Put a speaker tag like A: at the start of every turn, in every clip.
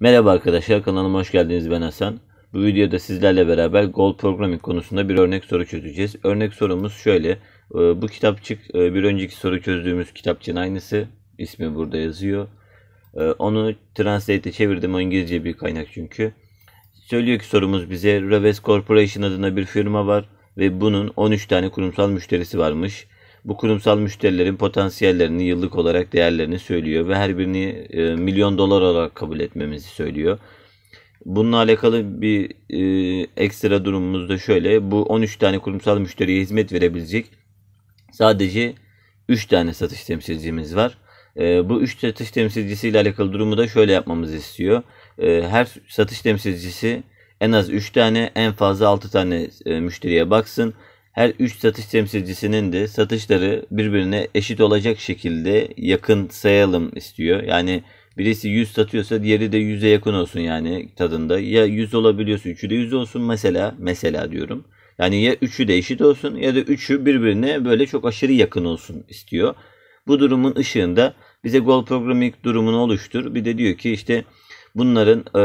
A: Merhaba arkadaşlar kanalıma hoş geldiniz ben Hasan. Bu videoda sizlerle beraber Gold Programming konusunda bir örnek soru çözeceğiz. Örnek sorumuz şöyle. Ee, bu kitapçık e, bir önceki soru çözdüğümüz kitapçığın aynısı. İsmi burada yazıyor. Ee, onu Translate'e çevirdim o İngilizce bir kaynak çünkü. Söylüyor ki sorumuz bize Raves Corporation adına bir firma var ve bunun 13 tane kurumsal müşterisi varmış. Bu kurumsal müşterilerin potansiyellerini yıllık olarak değerlerini söylüyor ve her birini e, milyon dolar olarak kabul etmemizi söylüyor. Bununla alakalı bir e, ekstra durumumuz da şöyle. Bu 13 tane kurumsal müşteriye hizmet verebilecek sadece 3 tane satış temsilcimiz var. E, bu 3 satış temsilcisiyle alakalı durumu da şöyle yapmamızı istiyor. E, her satış temsilcisi en az 3 tane en fazla 6 tane e, müşteriye baksın her 3 satış temsilcisinin de satışları birbirine eşit olacak şekilde yakın sayalım istiyor. Yani birisi 100 satıyorsa diğeri de 100'e yakın olsun yani tadında. Ya 100 olabiliyorsa 3'ü de 100 olsun mesela. Mesela diyorum. Yani ya 3'ü de eşit olsun ya da 3'ü birbirine böyle çok aşırı yakın olsun istiyor. Bu durumun ışığında bize goal programming durumunu oluştur. Bir de diyor ki işte Bunların e,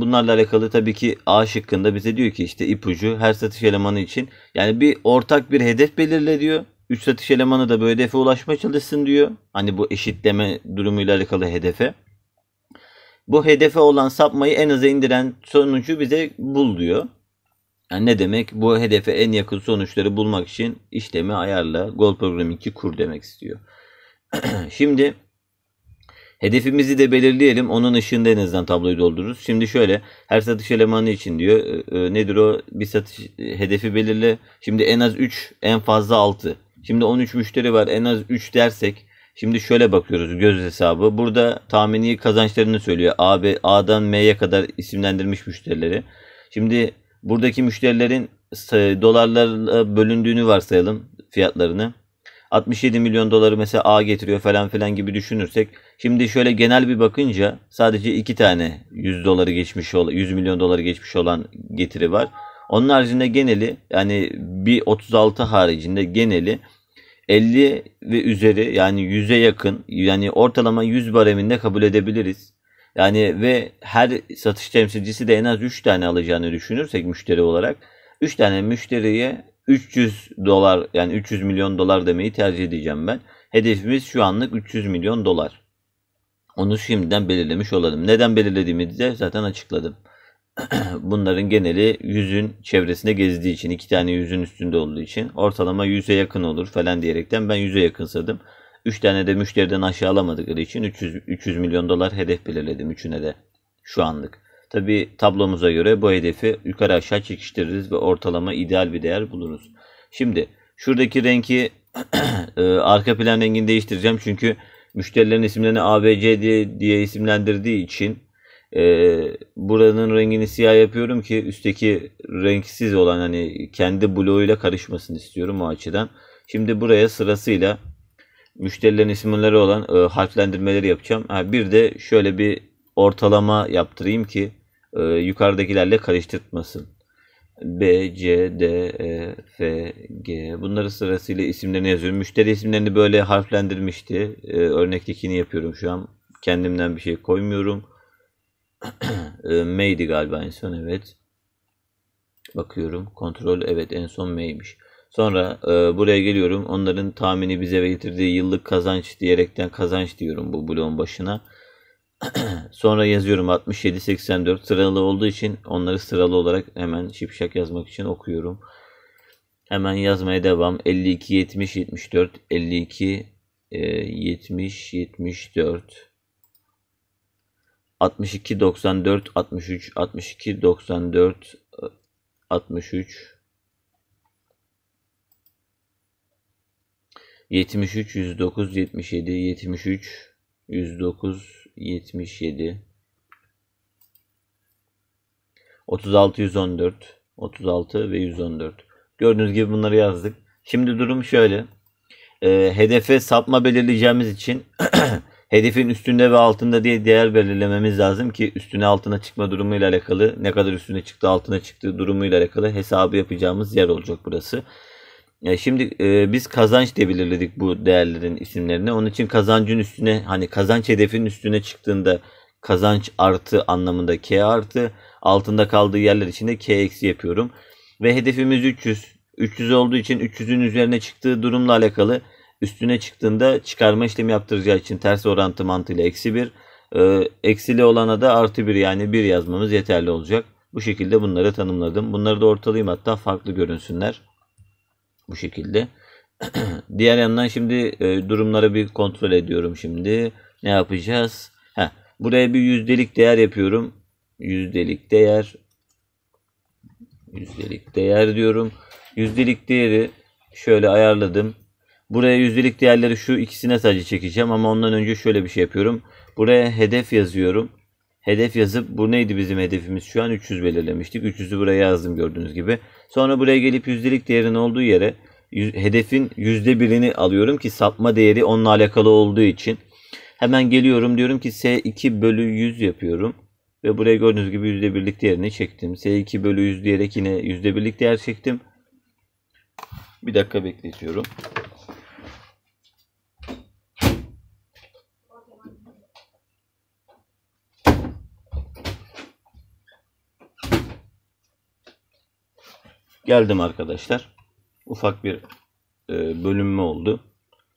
A: bunlarla alakalı tabii ki A şıkkında bize diyor ki işte ipucu her satış elemanı için yani bir ortak bir hedef belirle diyor. 3 satış elemanı da bu hedefe ulaşmaya çalışsın diyor. Hani bu eşitleme durumuyla alakalı hedefe. Bu hedefe olan sapmayı en aza indiren sonucu bize bul diyor. Yani ne demek? Bu hedefe en yakın sonuçları bulmak için işlemi ayarla. Goal Program kur demek istiyor. Şimdi Hedefimizi de belirleyelim. Onun ışığında en azından tabloyu doldururuz. Şimdi şöyle her satış elemanı için diyor. E, e nedir o? Bir satış e, hedefi belirle. Şimdi en az 3 en fazla 6. Şimdi 13 müşteri var. En az 3 dersek Şimdi şöyle bakıyoruz göz hesabı. Burada tahmini kazançlarını söylüyor. A, B, A'dan M'ye kadar isimlendirmiş müşterileri. Şimdi buradaki müşterilerin e, dolarlarla bölündüğünü varsayalım fiyatlarını. 67 milyon doları mesela A getiriyor falan filan gibi düşünürsek şimdi şöyle genel bir bakınca sadece iki tane 100 doları geçmiş olan 100 milyon doları geçmiş olan getiri var. Onun haricinde geneli yani bir 36 haricinde geneli 50 ve üzeri yani 100'e yakın yani ortalama 100 bareminde kabul edebiliriz. Yani ve her satış temsilcisi de en az 3 tane alacağını düşünürsek müşteri olarak 3 tane müşteriye 300 dolar yani 300 milyon dolar demeyi tercih edeceğim ben. Hedefimiz şu anlık 300 milyon dolar. Onu şimdiden belirlemiş olalım. Neden belirlediğimi de zaten açıkladım. Bunların geneli yüzün çevresinde gezdiği için, iki tane yüzün üstünde olduğu için ortalama yüze yakın olur falan diyerekten ben yüze yakınsadım. Üç tane de müşteriden aşağı alamadıkları için 300, 300 milyon dolar hedef belirledim üçüne de şu anlık. Tabi tablomuza göre bu hedefi yukarı aşağı çekiştiririz ve ortalama ideal bir değer buluruz. Şimdi şuradaki rengi e, arka plan rengini değiştireceğim çünkü müşterilerin isimlerini ABC diye, diye isimlendirdiği için e, buranın rengini siyah yapıyorum ki üstteki renksiz olan hani kendi bloğuyla karışmasını istiyorum o açıdan. Şimdi buraya sırasıyla müşterilerin isimleri olan e, harflendirmeleri yapacağım. Ha, bir de şöyle bir ortalama yaptırayım ki e, yukarıdakilerle karıştırtmasın. B, C, D, E, F, G. Bunları sırasıyla isimlerini yazıyorum. Müşteri isimlerini böyle harflendirmişti. E, örnektekini yapıyorum şu an. Kendimden bir şey koymuyorum. e, M'ydi galiba en son evet. Bakıyorum. Kontrol evet en son M'ymiş. Sonra e, buraya geliyorum. Onların tahmini bize getirdiği yıllık kazanç diyerekten kazanç diyorum bu bloğun başına. Sonra yazıyorum 67-84 sıralı olduğu için onları sıralı olarak hemen şipşak yazmak için okuyorum. Hemen yazmaya devam. 52 70 74 52 70 74 62 94 63 62 94 63 73 109 77 73 109 77 36 114 36 ve 114 gördüğünüz gibi bunları yazdık şimdi durum şöyle e, hedefe sapma belirleyeceğimiz için hedefin üstünde ve altında diye değer belirlememiz lazım ki üstüne altına çıkma durumuyla alakalı ne kadar üstüne çıktı altına çıktı durumuyla alakalı hesabı yapacağımız yer olacak burası yani şimdi e, biz kazanç diye belirledik bu değerlerin isimlerini. Onun için kazancın üstüne hani kazanç hedefinin üstüne çıktığında kazanç artı anlamında k artı altında kaldığı yerler için de k eksi yapıyorum. Ve hedefimiz 300. 300 olduğu için 300'ün üzerine çıktığı durumla alakalı üstüne çıktığında çıkarma işlemi yaptıracağı için ters orantı mantığıyla eksi 1. E, eksili olana da artı 1 yani 1 yazmamız yeterli olacak. Bu şekilde bunları tanımladım. Bunları da ortalayayım hatta farklı görünsünler bu şekilde. Diğer yandan şimdi e, durumları bir kontrol ediyorum şimdi. Ne yapacağız? Heh, buraya bir yüzdelik değer yapıyorum. Yüzdelik değer. Yüzdelik değer diyorum. Yüzdelik değeri şöyle ayarladım. Buraya yüzdelik değerleri şu ikisine sadece çekeceğim ama ondan önce şöyle bir şey yapıyorum. Buraya hedef yazıyorum hedef yazıp bu neydi bizim hedefimiz? Şu an 300 belirlemiştik. 300'ü buraya yazdım gördüğünüz gibi. Sonra buraya gelip yüzdelik değerin olduğu yere hedefin yüzde birini alıyorum ki sapma değeri onunla alakalı olduğu için. Hemen geliyorum diyorum ki S2 bölü 100 yapıyorum. Ve buraya gördüğünüz gibi yüzde birlik değerini çektim. S2 bölü 100 diyerek yine yüzde birlik değer çektim. Bir dakika bekletiyorum. Geldim arkadaşlar. Ufak bir e, bölünme oldu.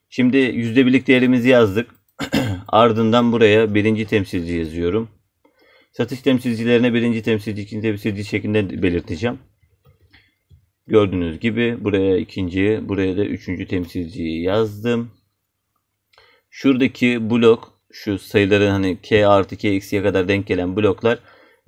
A: Şimdi yüzde birlik değerimizi yazdık. Ardından buraya birinci temsilci yazıyorum. Satış temsilcilerine birinci temsilci, ikinci temsilci şeklinde belirteceğim. Gördüğünüz gibi buraya ikinci, buraya da üçüncü temsilciyi yazdım. Şuradaki blok, şu sayıların hani k artı k eksiye kadar denk gelen bloklar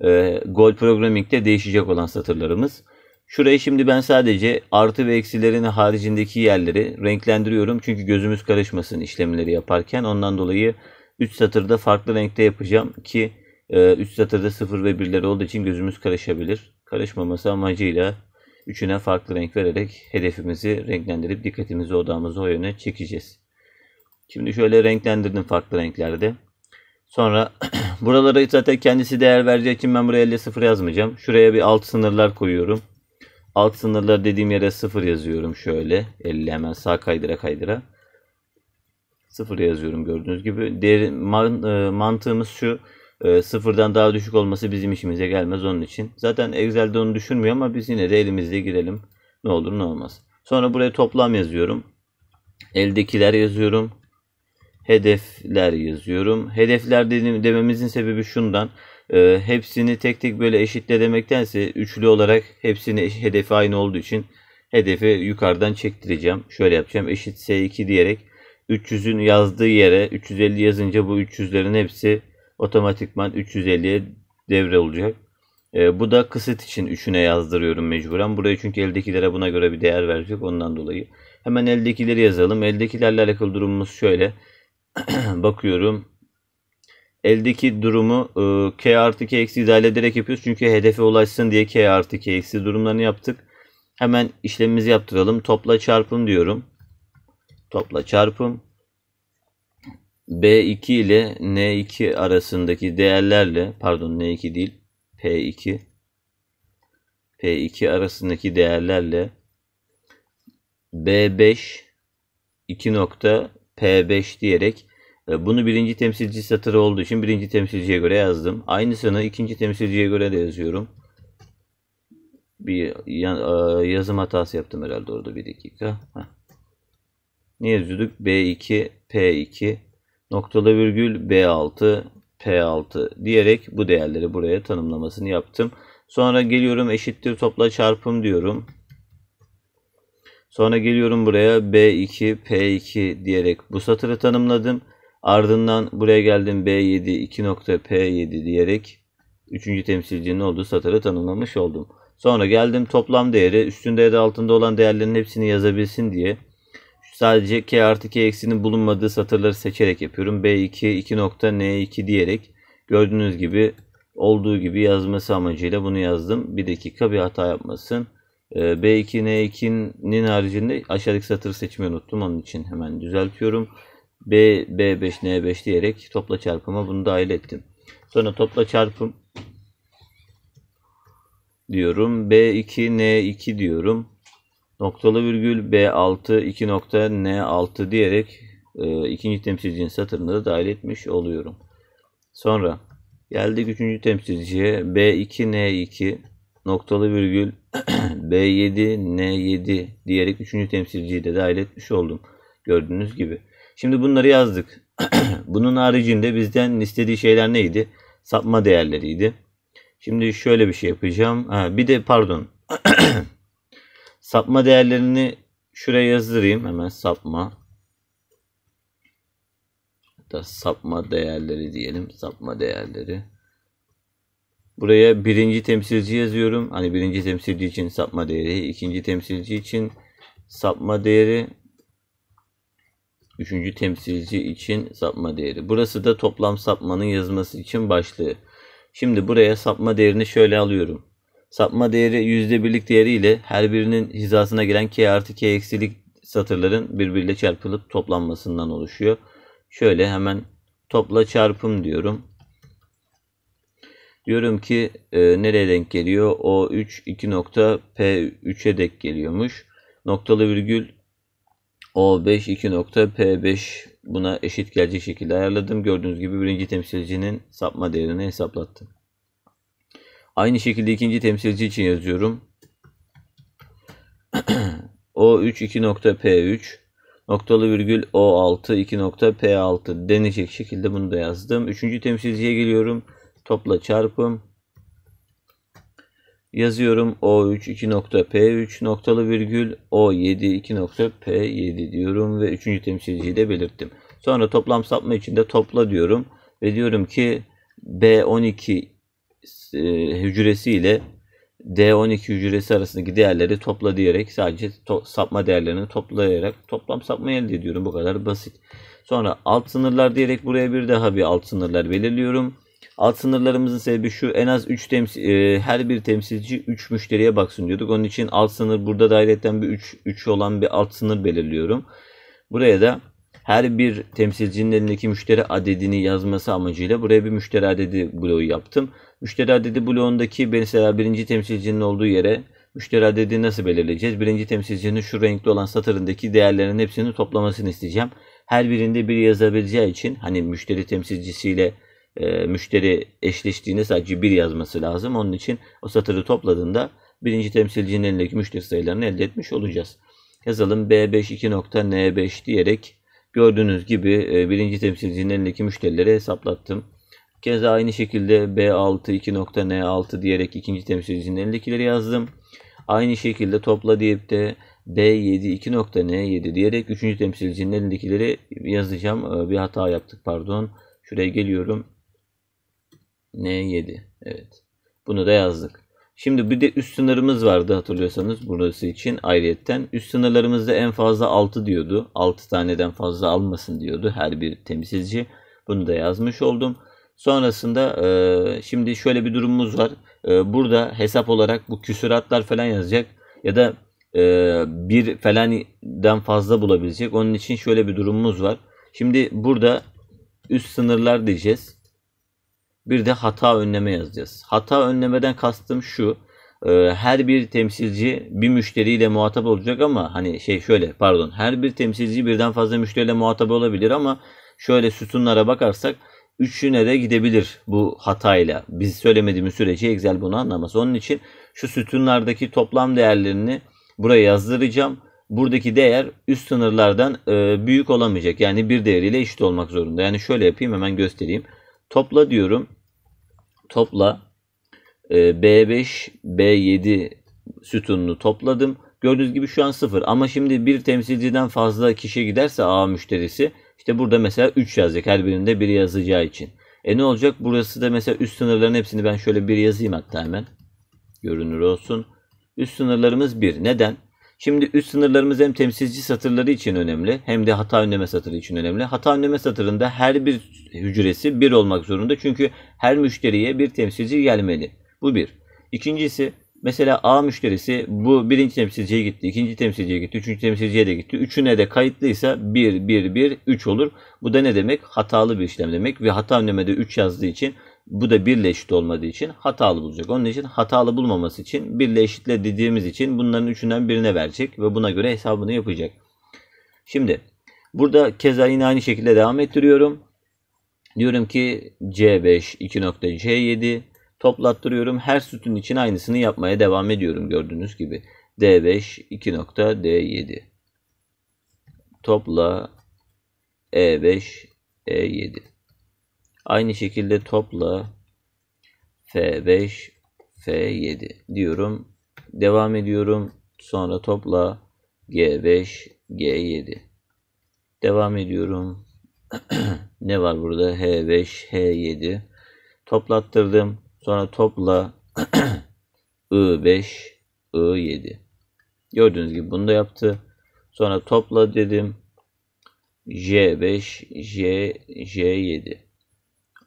A: e, Gold Programming'de değişecek olan satırlarımız. Şurayı şimdi ben sadece artı ve eksilerin haricindeki yerleri renklendiriyorum. Çünkü gözümüz karışmasın işlemleri yaparken. Ondan dolayı 3 satırda farklı renkte yapacağım ki 3 e, satırda 0 ve 1'ler olduğu için gözümüz karışabilir. Karışmaması amacıyla üçüne farklı renk vererek hedefimizi renklendirip dikkatimizi odamızı o yöne çekeceğiz. Şimdi şöyle renklendirdim farklı renklerde. Sonra buraları zaten kendisi değer vereceği için ben buraya 50 sıfır yazmayacağım. Şuraya bir alt sınırlar koyuyorum. Alt sınırları dediğim yere 0 yazıyorum şöyle. 50 hemen sağ kaydıra kaydıra. 0 yazıyorum gördüğünüz gibi. Değer, e, mantığımız şu. E, sıfırdan daha düşük olması bizim işimize gelmez onun için. Zaten Excel'de onu düşünmüyor ama biz yine de elimizde girelim. Ne olur ne olmaz. Sonra buraya toplam yazıyorum. Eldekiler yazıyorum. Hedefler yazıyorum. Hedefler dememizin sebebi şundan e, hepsini tek tek böyle eşitle demektense üçlü olarak hepsini hedefi aynı olduğu için hedefi yukarıdan çektireceğim. Şöyle yapacağım. Eşit S2 diyerek 300'ün yazdığı yere 350 yazınca bu 300'lerin hepsi otomatikman 350'ye devre olacak. E, bu da kısıt için 3'üne yazdırıyorum mecburen. Buraya çünkü eldekilere buna göre bir değer verecek ondan dolayı. Hemen eldekileri yazalım. Eldekilerle alakalı durumumuz şöyle. Bakıyorum eldeki durumu e, k artı k eksi izale ederek yapıyoruz. Çünkü hedefe ulaşsın diye k artı k eksi durumlarını yaptık. Hemen işlemimizi yaptıralım. Topla çarpım diyorum. Topla çarpım. B2 ile N2 arasındaki değerlerle pardon N2 değil P2 P2 arasındaki değerlerle B5 2 nokta P5 diyerek e, bunu birinci temsilci satırı olduğu için birinci temsilciye göre yazdım. Aynısını ikinci temsilciye göre de yazıyorum. Bir e, yazım hatası yaptım herhalde orada bir dakika. Ne yazıyorduk? B2, P2, noktalı virgül B6, P6 diyerek bu değerleri buraya tanımlamasını yaptım. Sonra geliyorum eşittir topla çarpım diyorum. Sonra geliyorum buraya B2, P2 diyerek bu satırı tanımladım. Ardından buraya geldim B7 2.P7 diyerek 3. temsilcinin olduğu satırı tanımlamış oldum. Sonra geldim toplam değeri üstünde ya da altında olan değerlerin hepsini yazabilsin diye sadece k artı k eksinin bulunmadığı satırları seçerek yapıyorum. B2 2.N2 diyerek gördüğünüz gibi olduğu gibi yazması amacıyla bunu yazdım. Bir dakika bir hata yapmasın. Ee, B2 N2'nin haricinde aşağıdaki satırı seçmeyi unuttum. Onun için hemen düzeltiyorum. B, B5, N5 diyerek topla çarpıma bunu dahil ettim. Sonra topla çarpım diyorum. B2, N2 diyorum. Noktalı virgül B6, 2 nokta N6 diyerek e, ikinci temsilcinin satırını da dahil etmiş oluyorum. Sonra geldik üçüncü temsilciye. B2, N2 noktalı virgül B7, N7 diyerek üçüncü temsilciyi de dahil etmiş oldum. Gördüğünüz gibi. Şimdi bunları yazdık. Bunun haricinde bizden istediği şeyler neydi? Sapma değerleriydi. Şimdi şöyle bir şey yapacağım. Ha, bir de pardon. sapma değerlerini şuraya yazdırayım. Hemen sapma. Hatta sapma değerleri diyelim. Sapma değerleri. Buraya birinci temsilci yazıyorum. Hani birinci temsilci için sapma değeri, ikinci temsilci için sapma değeri, Üçüncü temsilci için sapma değeri. Burası da toplam sapmanın yazması için başlığı. Şimdi buraya sapma değerini şöyle alıyorum. Sapma değeri yüzde birlik değeri ile her birinin hizasına gelen k artı k eksilik satırların birbiriyle çarpılıp toplanmasından oluşuyor. Şöyle hemen topla çarpım diyorum. Diyorum ki e, nereye denk geliyor? O3 2 nokta P3'e denk geliyormuş. Noktalı virgül o5,2.P5 buna eşit gelecek şekilde ayarladım. Gördüğünüz gibi birinci temsilcinin sapma değerini hesaplattım. Aynı şekilde ikinci temsilci için yazıyorum. O3,2.P3 noktalı virgül O6,2.P6 denecek şekilde bunu da yazdım. Üçüncü temsilciye geliyorum. Topla çarpım yazıyorum O3 2 nokta P3 noktalı virgül O7 2 nokta P7 diyorum ve üçüncü temsilciyi de belirttim. Sonra toplam sapma için de topla diyorum ve diyorum ki B12 e, hücresi ile D12 hücresi arasındaki değerleri topla diyerek sadece to sapma değerlerini toplayarak toplam sapma elde ediyorum. Bu kadar basit. Sonra alt sınırlar diyerek buraya bir daha bir alt sınırlar belirliyorum. Alt sınırlarımızın sebebi şu en az 3 temsil e, her bir temsilci 3 müşteriye baksın diyorduk. Onun için alt sınır burada dairetten bir 3 3 olan bir alt sınır belirliyorum. Buraya da her bir temsilcinin elindeki müşteri adedini yazması amacıyla buraya bir müşteri adedi bloğu yaptım. Müşteri adedi bloğundaki mesela birinci temsilcinin olduğu yere müşteri adedi nasıl belirleyeceğiz? Birinci temsilcinin şu renkli olan satırındaki değerlerin hepsini toplamasını isteyeceğim. Her birinde bir yazabileceği için hani müşteri temsilcisiyle e, müşteri eşleştiğinde sadece bir yazması lazım. Onun için o satırı topladığında birinci temsilcinin elindeki müşteri sayılarını elde etmiş olacağız. Yazalım B5.2.N5 diyerek gördüğünüz gibi e, birinci temsilcinin elindeki müşterileri hesaplattım. Keza aynı şekilde B6.2.N6 diyerek ikinci temsilcinin elindekileri yazdım. Aynı şekilde topla deyip de B7.2.N7 diyerek üçüncü temsilcinin elindekileri yazacağım. E, bir hata yaptık pardon. Şuraya geliyorum. N7. Evet. Bunu da yazdık. Şimdi bir de üst sınırımız vardı hatırlıyorsanız burası için ayrıyetten. Üst sınırlarımızda en fazla 6 diyordu. 6 taneden fazla almasın diyordu her bir temsilci. Bunu da yazmış oldum. Sonrasında e, şimdi şöyle bir durumumuz var. E, burada hesap olarak bu küsüratlar falan yazacak. Ya da e, bir falan'dan fazla bulabilecek. Onun için şöyle bir durumumuz var. Şimdi burada üst sınırlar diyeceğiz bir de hata önleme yazacağız. Hata önlemeden kastım şu. E, her bir temsilci bir müşteriyle muhatap olacak ama hani şey şöyle pardon her bir temsilci birden fazla müşteriyle muhatap olabilir ama şöyle sütunlara bakarsak üçüne de gidebilir bu hatayla. Biz söylemediğimiz sürece Excel bunu anlamaz. Onun için şu sütunlardaki toplam değerlerini buraya yazdıracağım. Buradaki değer üst sınırlardan e, büyük olamayacak. Yani bir değeriyle eşit olmak zorunda. Yani şöyle yapayım hemen göstereyim. Topla diyorum topla. E, B5, B7 sütununu topladım. Gördüğünüz gibi şu an sıfır. ama şimdi bir temsilciden fazla kişi giderse A müşterisi işte burada mesela 3 yazacak her birinde bir yazacağı için. E ne olacak? Burası da mesela üst sınırların hepsini ben şöyle bir yazayım hatta hemen. Görünür olsun. Üst sınırlarımız 1. Neden? Şimdi üst sınırlarımız hem temsilci satırları için önemli hem de hata önleme satırı için önemli. Hata önleme satırında her bir hücresi bir olmak zorunda. Çünkü her müşteriye bir temsilci gelmeli. Bu bir. İkincisi mesela A müşterisi bu birinci temsilciye gitti, ikinci temsilciye gitti, üçüncü temsilciye de gitti. Üçüne de kayıtlıysa 1, 1, 1, 3 olur. Bu da ne demek? Hatalı bir işlem demek ve hata önlemede 3 yazdığı için bu da birle eşit olmadığı için hatalı bulacak. Onun için hatalı bulmaması için birle eşitle dediğimiz için bunların üçünden birine verecek ve buna göre hesabını yapacak. Şimdi burada keza yine aynı şekilde devam ettiriyorum. Diyorum ki C5 2.C7 toplattırıyorum. Her sütun için aynısını yapmaya devam ediyorum gördüğünüz gibi. D5 2.D7 topla E5 E7 Aynı şekilde topla F5, F7 diyorum. Devam ediyorum. Sonra topla G5, G7. Devam ediyorum. ne var burada? H5, H7. Toplattırdım. Sonra topla I5, I7. Gördüğünüz gibi bunu da yaptı. Sonra topla dedim. J5, J, J7.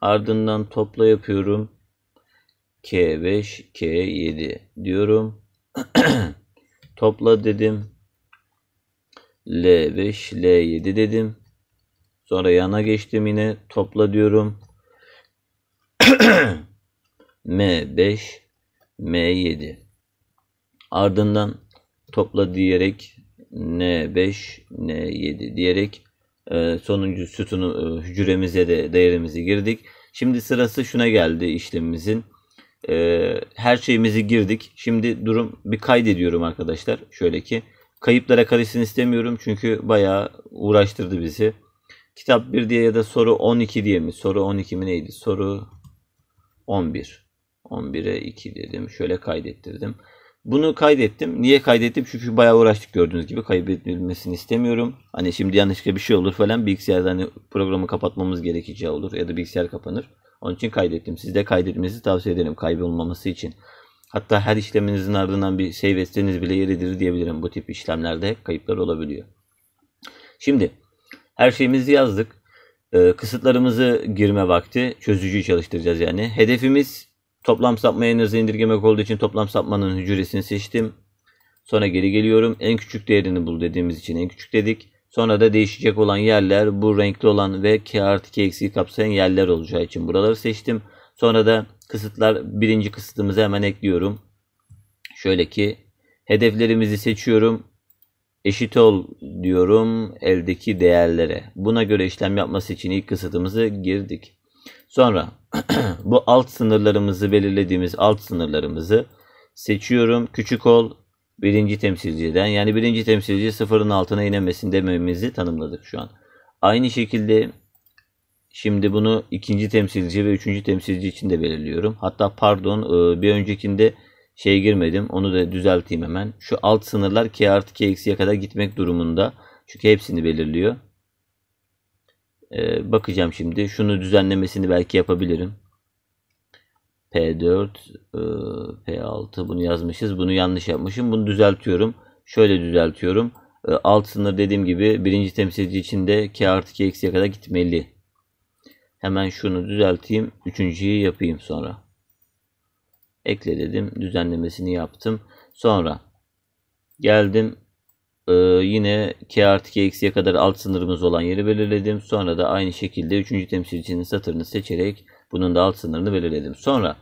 A: Ardından topla yapıyorum. K5, K7 diyorum. topla dedim. L5, L7 dedim. Sonra yana geçtim yine topla diyorum. M5, M7. Ardından topla diyerek N5, N7 diyerek ee, sonuncu sütunu e, hücremize de değerimizi girdik. Şimdi sırası şuna geldi işlemimizin. Ee, her şeyimizi girdik. Şimdi durum bir kaydediyorum arkadaşlar. Şöyle ki kayıplara karışsın istemiyorum çünkü bayağı uğraştırdı bizi. Kitap 1 diye ya da soru 12 diye mi? Soru 12 mi neydi? Soru 11. 11'e 2 dedim. Şöyle kaydettirdim. Bunu kaydettim. Niye kaydettim? Çünkü bayağı uğraştık gördüğünüz gibi. Kaybedilmesini istemiyorum. Hani şimdi yanlışlıkla bir şey olur falan. bilgisayar hani programı kapatmamız gerekeceği olur. Ya da bilgisayar kapanır. Onun için kaydettim. Siz de kaydetmenizi tavsiye ederim. Kaybolmaması için. Hatta her işleminizin ardından bir save şey etseniz bile yeridir diyebilirim. Bu tip işlemlerde kayıplar olabiliyor. Şimdi her şeyimizi yazdık. Ee, kısıtlarımızı girme vakti. Çözücüyü çalıştıracağız yani. Hedefimiz Toplam sapma enerji indirgemek olduğu için toplam sapmanın hücresini seçtim. Sonra geri geliyorum. En küçük değerini bul dediğimiz için en küçük dedik. Sonra da değişecek olan yerler bu renkli olan ve k artı k eksiği kapsayan yerler olacağı için buraları seçtim. Sonra da kısıtlar birinci kısıtımızı hemen ekliyorum. Şöyle ki hedeflerimizi seçiyorum. Eşit ol diyorum eldeki değerlere. Buna göre işlem yapması için ilk kısıtımızı girdik. Sonra bu alt sınırlarımızı belirlediğimiz alt sınırlarımızı seçiyorum. Küçük ol birinci temsilciden yani birinci temsilci sıfırın altına inemesin dememizi tanımladık şu an. Aynı şekilde şimdi bunu ikinci temsilci ve üçüncü temsilci için de belirliyorum. Hatta pardon e, bir öncekinde şey girmedim onu da düzelteyim hemen. Şu alt sınırlar k artı k eksiye kadar gitmek durumunda. Çünkü hepsini belirliyor. Ee, bakacağım şimdi. Şunu düzenlemesini belki yapabilirim. P4, e, P6 bunu yazmışız. Bunu yanlış yapmışım. Bunu düzeltiyorum. Şöyle düzeltiyorum. E, alt sınır dediğim gibi birinci temsilci için de K artı 2 eksiye kadar gitmeli. Hemen şunu düzelteyim. Üçüncüyü yapayım sonra. Ekle dedim. Düzenlemesini yaptım. Sonra geldim ee, yine k artı k kadar alt sınırımız olan yeri belirledim. Sonra da aynı şekilde 3. temsilcinin satırını seçerek bunun da alt sınırını belirledim. Sonra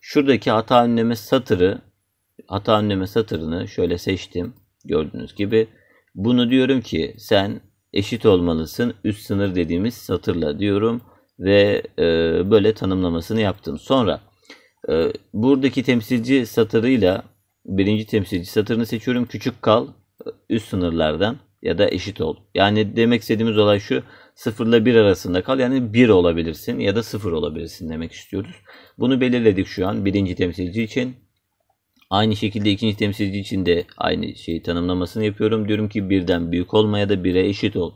A: şuradaki hata önleme satırı hata önleme satırını şöyle seçtim. Gördüğünüz gibi bunu diyorum ki sen eşit olmalısın üst sınır dediğimiz satırla diyorum ve e, böyle tanımlamasını yaptım. Sonra e, buradaki temsilci satırıyla birinci temsilci satırını seçiyorum. Küçük kal üst sınırlardan ya da eşit ol. Yani demek istediğimiz olay şu. 0 ile 1 arasında kal. Yani 1 olabilirsin ya da 0 olabilirsin demek istiyoruz. Bunu belirledik şu an birinci temsilci için. Aynı şekilde ikinci temsilci için de aynı şeyi tanımlamasını yapıyorum. Diyorum ki birden büyük olmaya da 1'e eşit ol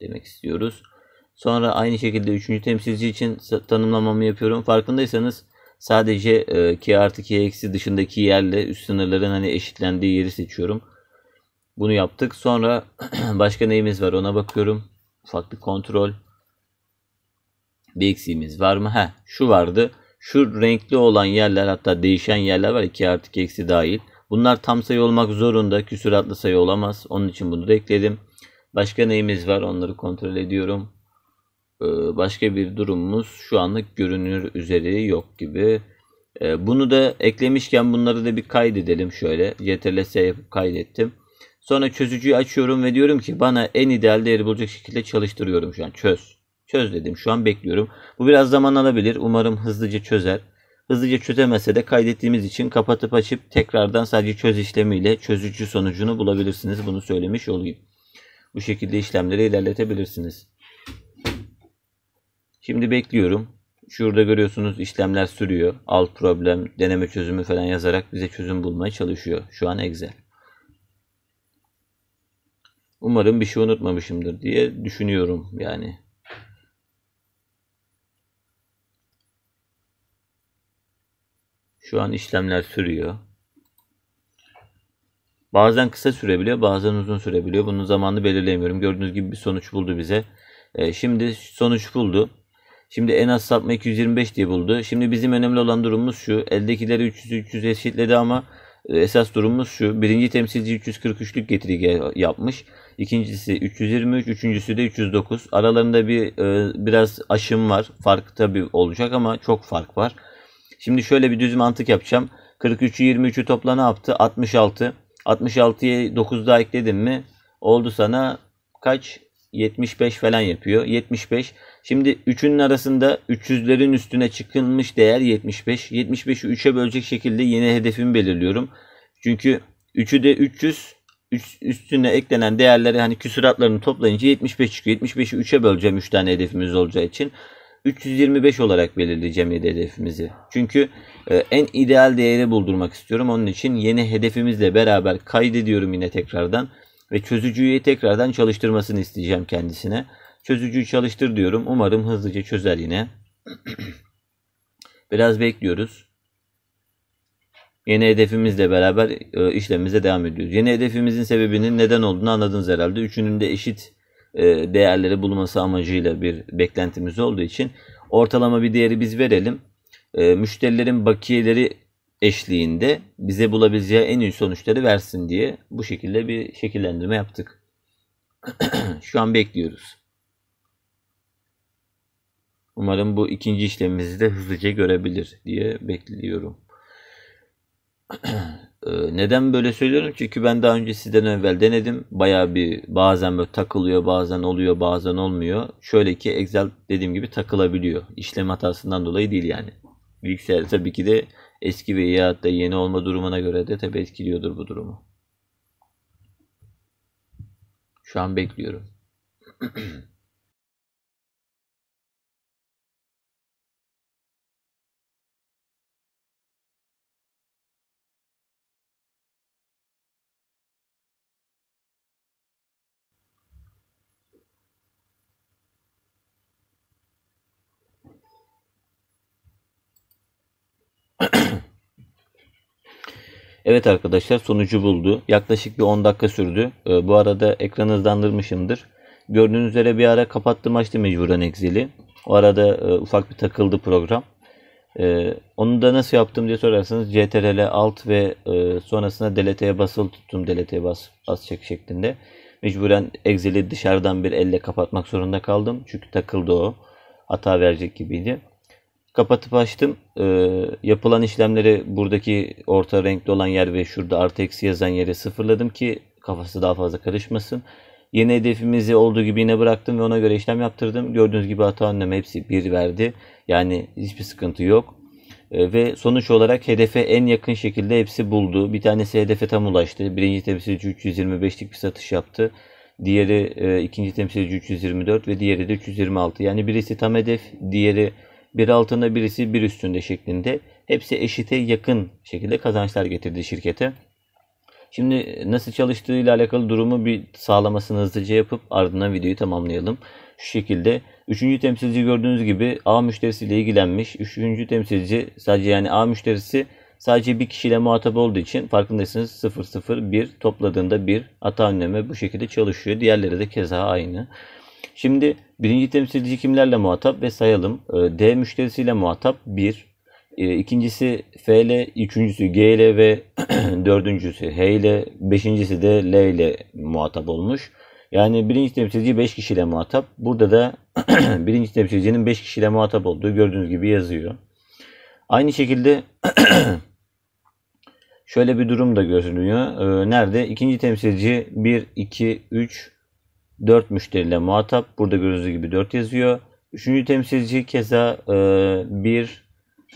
A: demek istiyoruz. Sonra aynı şekilde üçüncü temsilci için tanımlamamı yapıyorum. Farkındaysanız sadece 2 e, artı 2 eksi dışındaki yerle üst sınırların hani eşitlendiği yeri seçiyorum. Bunu yaptık. Sonra başka neyimiz var ona bakıyorum. Ufak bir kontrol. Bir eksiğimiz var mı? He, şu vardı. Şu renkli olan yerler hatta değişen yerler var. 2 artık eksi dahil. Bunlar tam sayı olmak zorunda. Küsuratlı sayı olamaz. Onun için bunu da ekledim. Başka neyimiz var onları kontrol ediyorum. Ee, başka bir durumumuz şu anlık görünür üzeri yok gibi. Ee, bunu da eklemişken bunları da bir kaydedelim şöyle. Ctrl S yapıp kaydettim. Sonra çözücüyü açıyorum ve diyorum ki bana en ideal değeri bulacak şekilde çalıştırıyorum şu an. Çöz. Çöz dedim. Şu an bekliyorum. Bu biraz zaman alabilir. Umarım hızlıca çözer. Hızlıca çözemese de kaydettiğimiz için kapatıp açıp tekrardan sadece çöz işlemiyle çözücü sonucunu bulabilirsiniz. Bunu söylemiş olayım. Bu şekilde işlemleri ilerletebilirsiniz. Şimdi bekliyorum. Şurada görüyorsunuz işlemler sürüyor. Alt problem, deneme çözümü falan yazarak bize çözüm bulmaya çalışıyor. Şu an Excel. Umarım bir şey unutmamışımdır diye düşünüyorum yani. Şu an işlemler sürüyor. Bazen kısa sürebiliyor, bazen uzun sürebiliyor. Bunun zamanını belirleyemiyorum. Gördüğünüz gibi bir sonuç buldu bize. Ee, şimdi sonuç buldu. Şimdi en az sapma 225 diye buldu. Şimdi bizim önemli olan durumumuz şu. Eldekileri 300 300 eşitledi ama ee, esas durumumuz şu. Birinci temsilci 343'lük getiri yapmış. İkincisi 323, üçüncüsü de 309. Aralarında bir e, biraz aşım var. Fark tabii olacak ama çok fark var. Şimdi şöyle bir düz mantık yapacağım. 43'ü 23'ü topla ne yaptı? 66. 66'ya 9 daha ekledin mi? Oldu sana kaç? 75 falan yapıyor. 75. Şimdi 3'ünün arasında 300'lerin üstüne çıkılmış değer 75. 75'i 3'e bölecek şekilde yeni hedefimi belirliyorum. Çünkü 3'ü de 300 üstüne eklenen değerleri hani küsuratlarını toplayınca 75 çıkıyor. 75'i 3'e böleceğim 3 tane hedefimiz olacağı için. 325 olarak belirleyeceğim yeni hedefimizi. Çünkü e, en ideal değeri buldurmak istiyorum. Onun için yeni hedefimizle beraber kaydediyorum yine tekrardan ve çözücüyü tekrardan çalıştırmasını isteyeceğim kendisine. Çözücüyü çalıştır diyorum. Umarım hızlıca çözer yine. Biraz bekliyoruz. Yeni hedefimizle beraber e, işlemimize devam ediyoruz. Yeni hedefimizin sebebinin neden olduğunu anladınız herhalde. Üçünün de eşit e, değerleri bulması amacıyla bir beklentimiz olduğu için ortalama bir değeri biz verelim. E, müşterilerin bakiyeleri eşliğinde bize bulabileceği en iyi sonuçları versin diye bu şekilde bir şekillendirme yaptık. Şu an bekliyoruz. Umarım bu ikinci işlemimizi de hızlıca görebilir diye bekliyorum. Ee, neden böyle söylüyorum? Çünkü ben daha önce sizden evvel denedim. Baya bir bazen böyle takılıyor, bazen oluyor, bazen olmuyor. Şöyle ki Excel dediğim gibi takılabiliyor. İşlem hatasından dolayı değil yani. Bilgisayar tabii ki de eski veya hatta yeni olma durumuna göre de tabi etkiliyordur bu durumu. Şu an bekliyorum. Evet arkadaşlar sonucu buldu. Yaklaşık bir 10 dakika sürdü. Ee, bu arada ekranı hızlandırmışımdır. Gördüğünüz üzere bir ara kapattım açtım mecburen Excel'i. O arada e, ufak bir takıldı program. Ee, onu da nasıl yaptım diye sorarsanız CTRL alt ve e, sonrasında delete'ye basılı tuttum. Delete'ye bas, bas çek şeklinde. Mecburen Excel'i dışarıdan bir elle kapatmak zorunda kaldım. Çünkü takıldı o. Hata verecek gibiydi. Kapatıp açtım. Ee, yapılan işlemleri buradaki orta renkli olan yer ve şurada artı eksi yazan yere sıfırladım ki kafası daha fazla karışmasın. Yeni hedefimizi olduğu gibi yine bıraktım ve ona göre işlem yaptırdım. Gördüğünüz gibi hata önleme hepsi 1 verdi. Yani hiçbir sıkıntı yok. E, ve sonuç olarak hedefe en yakın şekilde hepsi buldu. Bir tanesi hedefe tam ulaştı. Birinci temsilci 325'lik bir satış yaptı. Diğeri e, ikinci temsilci 324 ve diğeri de 326. Yani birisi tam hedef, diğeri bir altında birisi bir üstünde şeklinde hepsi eşite yakın şekilde kazançlar getirdi şirkete. Şimdi nasıl çalıştığı ile alakalı durumu bir sağlamasını hızlıca yapıp ardından videoyu tamamlayalım. Şu şekilde üçüncü temsilci gördüğünüz gibi A müşterisiyle ilgilenmiş. Üçüncü temsilci sadece yani A müşterisi sadece bir kişiyle muhatap olduğu için farkındaysanız 0 0 1 topladığında bir hata önleme bu şekilde çalışıyor. Diğerleri de keza aynı. Şimdi birinci temsilci kimlerle muhatap ve sayalım. Ee, D müşterisiyle muhatap 1. Ee, ikincisi F ile, üçüncüsü G ile ve dördüncüsü H ile, beşincisi de L ile muhatap olmuş. Yani birinci temsilci 5 kişiyle muhatap. Burada da birinci temsilcinin 5 kişiyle muhatap olduğu gördüğünüz gibi yazıyor. Aynı şekilde şöyle bir durum da görünüyor. Ee, nerede? İkinci temsilci 1, 2, 3, 4 müşteriyle muhatap. Burada gördüğünüz gibi 4 yazıyor. Üçüncü temsilci keza e, 1,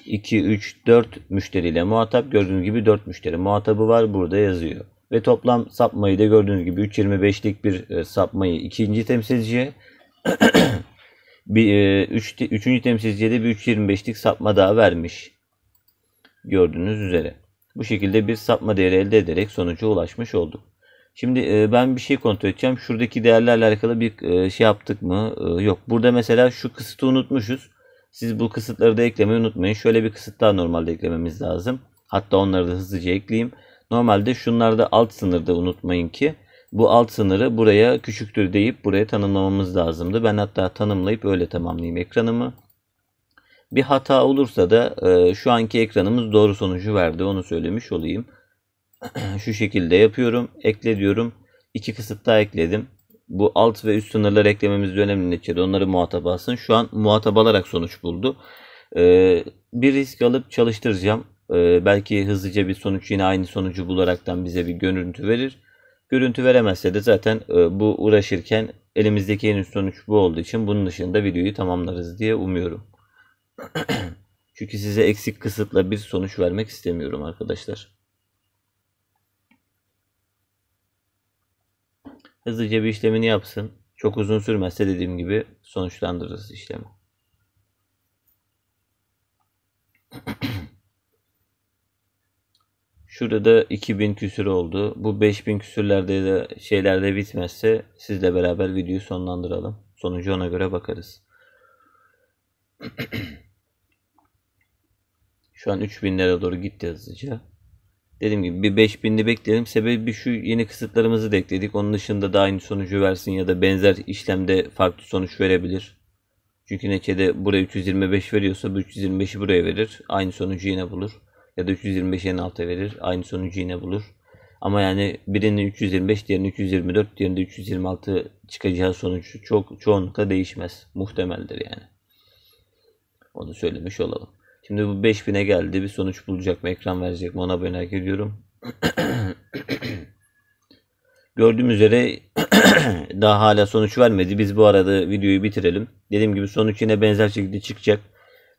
A: 2, 3, 4 müşteriyle muhatap. Gördüğünüz gibi 4 müşteri muhatabı var. Burada yazıyor. Ve toplam sapmayı da gördüğünüz gibi 3.25'lik bir e, sapmayı ikinci temsilciye bir, e, üçüncü temsilciye de bir 3.25'lik sapma daha vermiş. Gördüğünüz üzere. Bu şekilde bir sapma değeri elde ederek sonuca ulaşmış olduk. Şimdi e, ben bir şey kontrol edeceğim. Şuradaki değerlerle alakalı bir e, şey yaptık mı? E, yok. Burada mesela şu kısıtı unutmuşuz. Siz bu kısıtları da eklemeyi unutmayın. Şöyle bir kısıt daha normalde eklememiz lazım. Hatta onları da hızlıca ekleyeyim. Normalde şunlarda alt sınırda unutmayın ki bu alt sınırı buraya küçüktür deyip buraya tanımlamamız lazımdı. Ben hatta tanımlayıp öyle tamamlayayım ekranımı. Bir hata olursa da şu anki ekranımız doğru sonucu verdi. Onu söylemiş olayım. şu şekilde yapıyorum. Ekle diyorum. İki kısıt daha ekledim. Bu alt ve üst sınırlar eklememiz de önemli neticede. Onları muhatap alsın. Şu an muhatap alarak sonuç buldu. Ee, bir risk alıp çalıştıracağım. Ee, belki hızlıca bir sonuç yine aynı sonucu bularaktan bize bir görüntü verir. Görüntü veremezse de zaten e, bu uğraşırken elimizdeki en üst sonuç bu olduğu için bunun dışında videoyu tamamlarız diye umuyorum. Çünkü size eksik kısıtla bir sonuç vermek istemiyorum arkadaşlar. Hızlıca bir işlemini yapsın. Çok uzun sürmezse dediğim gibi sonuçlandırırız işlemi. Şurada da 2000 küsür oldu. Bu 5000 küsürlerde de şeylerde bitmezse sizle beraber videoyu sonlandıralım. Sonucu ona göre bakarız. Şu an 3000'lere doğru gitti hızlıca. Dediğim gibi bir 5000'li bekleyelim. Sebebi şu yeni kısıtlarımızı da ekledik. Onun dışında da aynı sonucu versin ya da benzer işlemde farklı sonuç verebilir. Çünkü neçede buraya 325 veriyorsa bu 325'i buraya verir. Aynı sonucu yine bulur. Ya da 325'i en alta verir. Aynı sonucu yine bulur. Ama yani birinin 325, diğerinin 324, diğerinde 326 çıkacağı sonuç çok çoğunlukla değişmez. Muhtemeldir yani. Onu söylemiş olalım. Şimdi bu 5000'e geldi. Bir sonuç bulacak mı? Ekran verecek mi? Ona merak ediyorum. Gördüğüm üzere daha hala sonuç vermedi. Biz bu arada videoyu bitirelim. Dediğim gibi sonuç yine benzer şekilde çıkacak.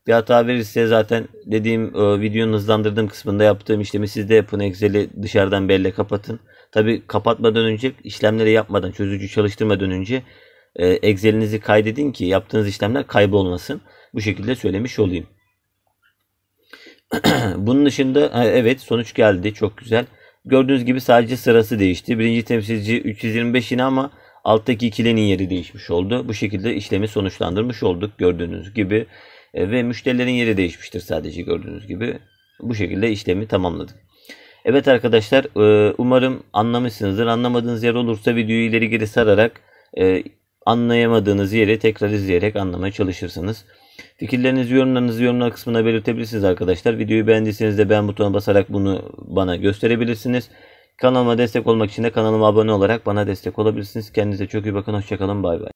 A: Bir hata verirse zaten dediğim e, videonun hızlandırdığım kısmında yaptığım işlemi siz de yapın. Excel'i dışarıdan belle kapatın. Tabi kapatmadan önce işlemleri yapmadan çözücü çalıştırmadan önce e, Excel'inizi kaydedin ki yaptığınız işlemler kaybolmasın. Bu şekilde söylemiş olayım. Bunun dışında evet sonuç geldi. Çok güzel. Gördüğünüz gibi sadece sırası değişti. Birinci temsilci 325 yine ama alttaki ikilinin yeri değişmiş oldu. Bu şekilde işlemi sonuçlandırmış olduk gördüğünüz gibi. E, ve müşterilerin yeri değişmiştir sadece gördüğünüz gibi. Bu şekilde işlemi tamamladık. Evet arkadaşlar e, umarım anlamışsınızdır. Anlamadığınız yer olursa videoyu ileri geri sararak e, anlayamadığınız yeri tekrar izleyerek anlamaya çalışırsınız. Fikirlerinizi, yorumlarınızı yorumlar kısmına belirtebilirsiniz arkadaşlar. Videoyu beğendiyseniz de beğen butonuna basarak bunu bana gösterebilirsiniz. Kanalıma destek olmak için de kanalıma abone olarak bana destek olabilirsiniz. Kendinize çok iyi bakın. Hoşçakalın. Bay bay.